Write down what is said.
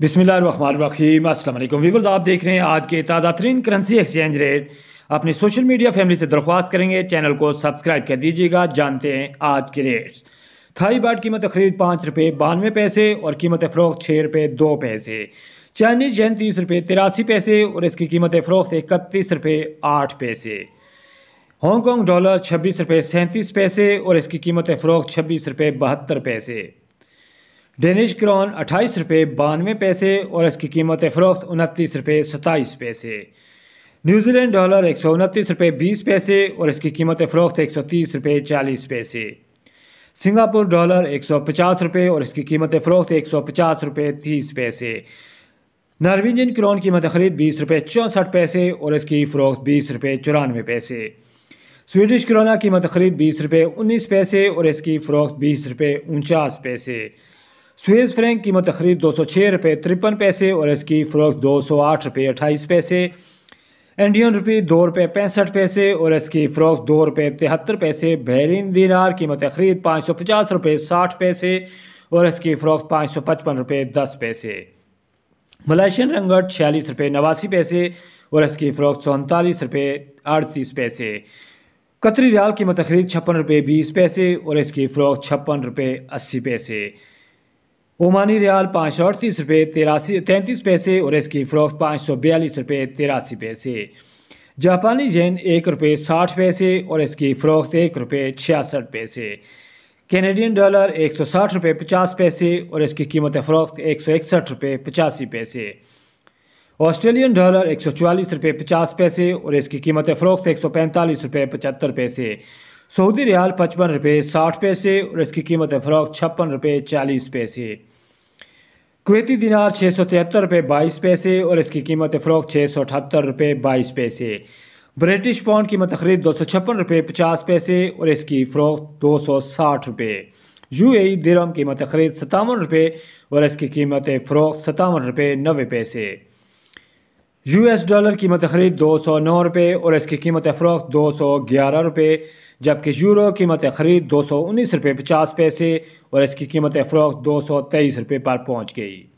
बिसमीम अल्लाम वीवर्स आप देख रहे हैं आज के ताज़ा तरीन करेंसी एक्सचेंज रेट अपने सोशल मीडिया फैमिली से दरख्वास्त करेंगे चैनल को सब्सक्राइब कर दीजिएगा जानते हैं आज के रेट्स थाई बाट कीमत खरीद पाँच रुपये बानवे पैसे और कीमत फ़रोख्त छः रुपये दो पैसे चाइनीज़ जैन तीस रुपये तिरासी पैसे और इसकी कीमत फ़रोख्त इकतीस रुपये आठ पैसे हॉन्गकॉन्ग डॉलर छब्बीस रुपये सैंतीस पैसे और इसकी कीमत फ़रोख्त छब्बीस रुपये बहत्तर पैसे डेनिश क्रॉन अट्ठाईस रुपये बानवे पैसे और इसकी कीमत फ़रोख्त उनतीस रुपये सत्ताईस पैसे न्यूजीलैंड डॉलर एक सौ उनतीस रुपये बीस पैसे और इसकी कीमत फ़रोख्त एक सौ तीस रुपये चालीस पैसे सिंगापुर डॉलर एक सौ पचास रुपये और इसकी कीमत फ़रोख्त एक सौ पचास रुपये तीस पैसे नॉर्वेजियन क्रॉन कीमत खरीद बीस रुपये चौंसठ पैसे और इसकी फ़रोख्त बीस रुपये चौरानवे पैसे स्वीडिश क्रोना कीमत खरीद बीस रुपये उन्नीस पैसे और इसकी फ़रोख्त बीस रुपये उनचास पैसे स्वेज फ्रैंक कीमत खरीद दो सौ छः रुपये तिरपन पैसे और इसकी फरोख्त दो सौ आठ रुपये अट्ठाईस पैसे इंडियन रुपये दो रुपये पैंसठ पैसे और इसकी फरोख दो रुपये तिहत्तर पैसे बहरीन दिनार कीमत खरीद पाँच सौ पचास रुपये साठ पैसे और इसकी फ़रोख पाँच सौ पचपन रुपये दस पैसे मलेशियन रंगट छियालीस रुपये नवासी पैसे और इसकी फरोख सौ उनतालीस रुपये अड़तीस पैसे कतरी रियाल कीमत खरीद छप्पन रुपये बीस पैसे और इसकी फरोख छप्पन रुपये अस्सी पैसे ओमानी रियाल पाँच सौ अड़तीस रुपये तिरासी तैंतीस पैसे और इसकी फ़रोख्त पाँच सौ बयालीस रुपये तिरासी पैसे जापानी जेन एक रुपये साठ पैसे और इसकी फ़रोख्त एक रुपये छियासठ पैसे कैनेडियन डॉलर एक सौ साठ रुपये पचास पैसे और इसकी कीमत फ़रोख्त एक सौ इकसठ रुपये पचासी पैसे ऑस्ट्रेलियन डॉलर एक सौ चवालीस रुपये पचास पैसे और इसकी कीमत फ़रोख्त एक सौ पैंतालीस रुपये पचहत्तर पैसे सऊदी रियाल पचपन रुपये साठ पैसे और इसकी कीमत है फ़रोख छप्पन रुपये चालीस पैसे कुवैती दिनार छः सौ तिहत्तर रुपये बाईस पैसे और इसकी कीमत है फ़रोख छः सौ अठहत्तर रुपये बाईस पैसे ब्रिटिश पाउंड की खरीद दो सौ छप्पन रुपये पचास पैसे और इसकी फ़रोख दो सौ साठ रुपये यू ए दिरम की खरीद सतावन रुपये और इसकी कीमत फ़रोख सतावन रुपये नबे पैसे यूएस डॉलर कीमत खरीद दो सौ नौ रुपये और इसकी कीमत फ़रोख्त दो सौ ग्यारह रुपये जबकि यूरो कीमत खरीद दो सौ उन्नीस रुपये पचास पैसे और इसकी कीमत फरोख दो सौ तेईस रुपये पर पहुँच गई